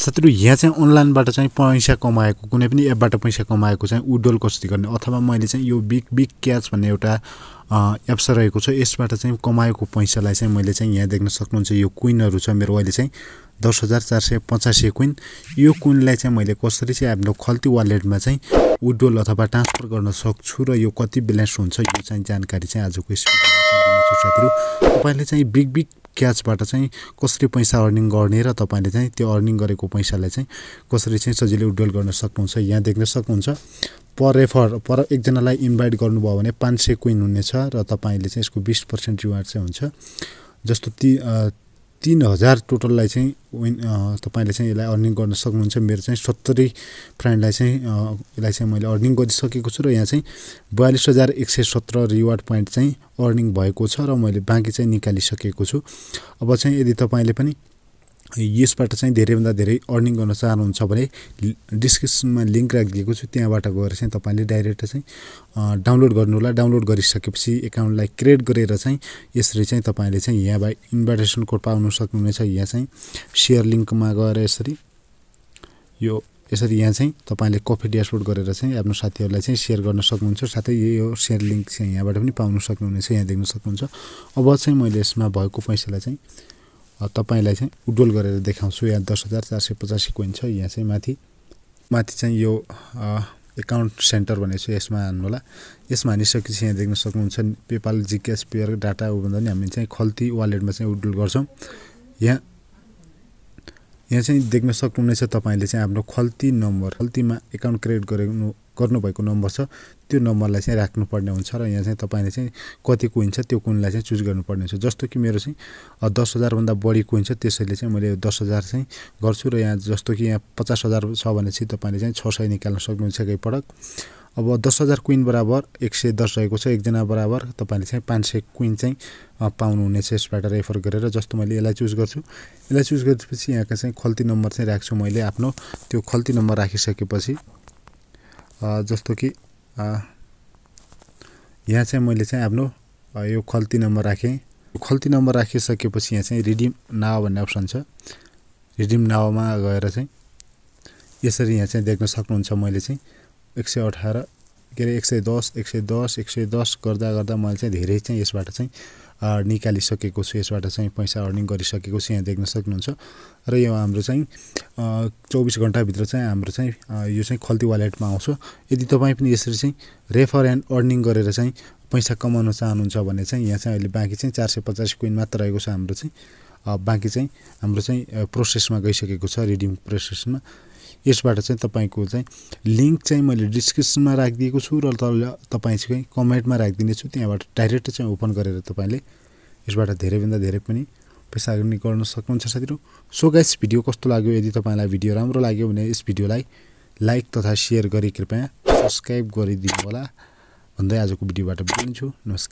साथीहरू यहाँ चाहिँ अनलाइनबाट चाहिँ पैसा कमाएको कुनै पनि एपबाट पैसा कमाएको चाहिँ उडोल कसरी गर्ने अथवा मैले चाहिँ यो बिग बिग क्याच भन्ने एउटा एप्स रहेको छ यसबाट चाहिँ कमाएको पैसालाई चाहिँ मैले चाहिँ यहाँ देख्न सक्नुहुन्छ यो कुइनहरू छ मेरो अहिले चाहिँ दस हजार चार सय पचासी कुइन यो कुइनलाई चाहिँ मैले कसरी चाहिँ आफ्नो खल्ती वालेटमा चाहिँ उडोल अथवा ट्रान्सफर गर्न सक्छु र यो कति ब्यालेन्स हुन्छ यो चाहिँ जानकारी चाहिँ आजको यस साथीहरू तपाईँले चाहिँ बिग बिग क्याचबाट चाहिँ कसरी पैसा अर्निङ गर्ने र तपाईँले चाहिँ त्यो अर्निङ गरेको पैसालाई चाहिँ कसरी चाहिँ सजिलै उड्डोल गर्न सक्नुहुन्छ यहाँ देख्न सक्नुहुन्छ पर रेफर पर एकजनालाई इन्भाइट गर्नुभयो भने पाँच सय क्विन हुनेछ र तपाईँले चाहिँ यसको बिस पर्सेन्ट रिवार्ड चाहिँ हुन्छ जस्तो ती तिन हजार टोटललाई चाहिँ विन तपाईँले चाहिँ यसलाई अर्निङ गर्न सक्नुहुन्छ मेरो चाहिँ सत्तरी फ्रेन्डलाई चाहिँ यसलाई चाहिँ मैले अर्निङ गरिसकेको छु र यहाँ चाहिँ बयालिस हजार एक सय सत्र रिवार्ड पोइन्ट चाहिँ अर्निङ भएको छ र मैले बाँकी चाहिँ निकालिसकेको छु अब चाहिँ यदि तपाईँले पनि यसबाट चाहिँ धेरैभन्दा धेरै अर्निङ गर्न चाहनुहुन्छ भने डिस्क्रिप्सनमा लिङ्क राखिदिएको छु त्यहाँबाट गएर चाहिँ तपाईँले डाइरेक्ट चाहिँ डाउनलोड गर्नु होला डाउनलोड गरिसकेपछि एकाउन्टलाई क्रिएट गरेर चाहिँ यसरी चाहिँ तपाईँले चाहिँ यहाँबाट इन्भाइटेसन कोड पाउनु सक्नुहुनेछ यहाँ चाहिँ सेयर लिङ्कमा गएर यसरी यो यसरी यहाँ चाहिँ तपाईँले कफी ड्यासबोर्ड गरेर चाहिँ आफ्नो साथीहरूलाई चाहिँ सेयर गर्न सक्नुहुन्छ साथै यो सेयर लिङ्क चाहिँ यहाँबाट पनि पाउनु सक्नुहुनेछ यहाँ देख्न सक्नुहुन्छ अब चाहिँ मैले यसमा भएको पैसालाई चाहिँ तपाईँलाई चाहिँ उड्डोल गरेर देखाउँछु यहाँ दस हजार चार सय पचासी कोइन छ यहाँ चाहिँ माथि माथि चाहिँ यो एकाउन्ट सेन्टर भनेको छु यसमा होला यसमा हानिसकेपछि यहाँ देख्न सक्नुहुन्छ पेपाल जिकेएस पेयर डाटा भन्दा पनि हामी चाहिँ खल्ती वालेटमा चाहिँ उड्डोल गर्छौँ यहाँ यहाँ चाहिँ देख्न सक्नुहुनेछ तपाईँले चाहिँ आफ्नो खल्ती नम्बर खल्तीमा एकाउन्ट क्रिएट गरेको गर्नुभएको नम्बर छ त्यो नम्बरलाई चाहिँ राख्नुपर्ने हुन्छ र यहाँ चाहिँ तपाईँले चाहिँ कति कोइन छ त्यो कोइनलाई चाहिँ चुज गर्नुपर्ने हुन्छ जस्तो कि मेरो चाहिँ दस हजारभन्दा बढी कोइन छ त्यसैले चाहिँ मैले दस हजार चाहिँ गर्छु र यहाँ जस्तो कि यहाँ पचास हजार छ चाहिँ तपाईँले चाहिँ छ सय निकाल्न सक्नुहुन्छ एकैपटक अब दस हजार क्विन बराबर एक सय दस रहेको छ एकजना बराबर तपाईँले चाहिँ पाँच सय क्विन चाहिँ पाउनुहुनेछ यसबाट रेफर गरेर जस्तो मैले यसलाई चुज गर्छु यसलाई चुज गरेपछि यहाँका चाहिँ खल्ती नम्बर चाहिँ राख्छु मैले आफ्नो त्यो खल्ती नम्बर राखिसकेपछि जस्तो कि यहाँ चाहिँ मैले चाहिँ आफ्नो यो खल्ती नम्बर राखेँ खल्ती नम्बर राखिसकेपछि यहाँ चाहिँ रिडिम नाव भन्ने अप्सन छ रिडिम नावमा गएर चाहिँ यसरी यहाँ चाहिँ देख्न सक्नुहुन्छ मैले चाहिँ एक सय अठार के अरे एक सय दस एक सय दस एक सय दस गर्दा गर्दा मैले चाहिँ धेरै चाहिँ यसबाट चाहिँ निकालिसकेको छु यसबाट चाहिँ पैसा अर्निङ गरिसकेको छु यहाँ देख्न सक्नुहुन्छ र यो हाम्रो चाहिँ चौबिस घन्टाभित्र चाहिँ हाम्रो चाहिँ यो चाहिँ खल्ती वालेटमा आउँछ यदि तपाईँ पनि यसरी चाहिँ रेफर एन्ड अर्निङ गरेर चाहिँ पैसा कमाउन चाहनुहुन्छ भने चाहिँ यहाँ चाहिँ अहिले बाँकी चाहिँ चार सय पचास कोइन मात्र रहेको छ हाम्रो चाहिँ बाँकी चाहिँ हाम्रो चाहिँ प्रोसेसमा गइसकेको छ रिडिङ प्रोसेसमा यसबाट चाहिँ तपाईँको चाहिँ लिङ्क चाहिँ मैले डिस्क्रिप्सनमा राखिदिएको छु र तपाईँ चाहिँ कमेन्टमा राखिदिनेछु त्यहाँबाट डाइरेक्ट चाहिँ ओपन गरेर तपाईँले यसबाट धेरैभन्दा धेरै पनि पैसा अर्नी गर्न सक्नुहुन्छ साथीहरू सो गाइस भिडियो कस्तो लाग्यो यदि तपाईँलाई भिडियो राम्रो लाग्यो भने यस भिडियोलाई लाइक तथा सेयर गरी कृपया सब्सक्राइब गरिदिनु होला भन्दै आजको भिडियोबाट बिर्छु नमस्कार